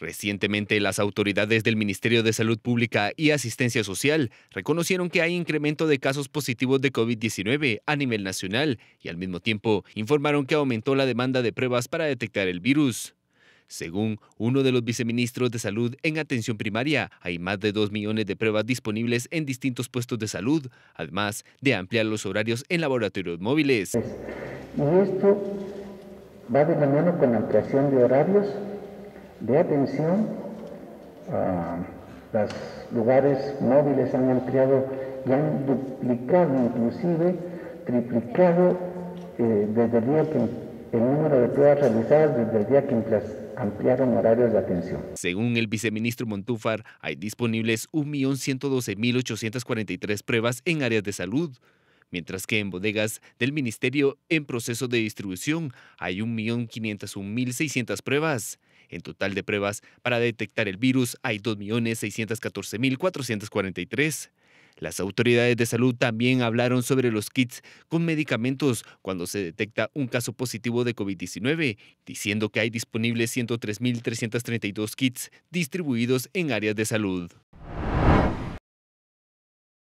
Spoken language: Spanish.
Recientemente, las autoridades del Ministerio de Salud Pública y Asistencia Social reconocieron que hay incremento de casos positivos de COVID-19 a nivel nacional y al mismo tiempo informaron que aumentó la demanda de pruebas para detectar el virus. Según uno de los viceministros de Salud en atención primaria, hay más de dos millones de pruebas disponibles en distintos puestos de salud, además de ampliar los horarios en laboratorios móviles. Y esto va de la mano con la ampliación de horarios de atención, los lugares móviles han ampliado y han duplicado, inclusive triplicado eh, desde el día que el número de pruebas realizadas desde el día que ampliaron horarios de atención. Según el viceministro Montúfar, hay disponibles 1.112.843 pruebas en áreas de salud, mientras que en bodegas del ministerio en proceso de distribución hay 1.501.600 pruebas. En total de pruebas para detectar el virus hay 2.614.443. Las autoridades de salud también hablaron sobre los kits con medicamentos cuando se detecta un caso positivo de COVID-19, diciendo que hay disponibles 103.332 kits distribuidos en áreas de salud.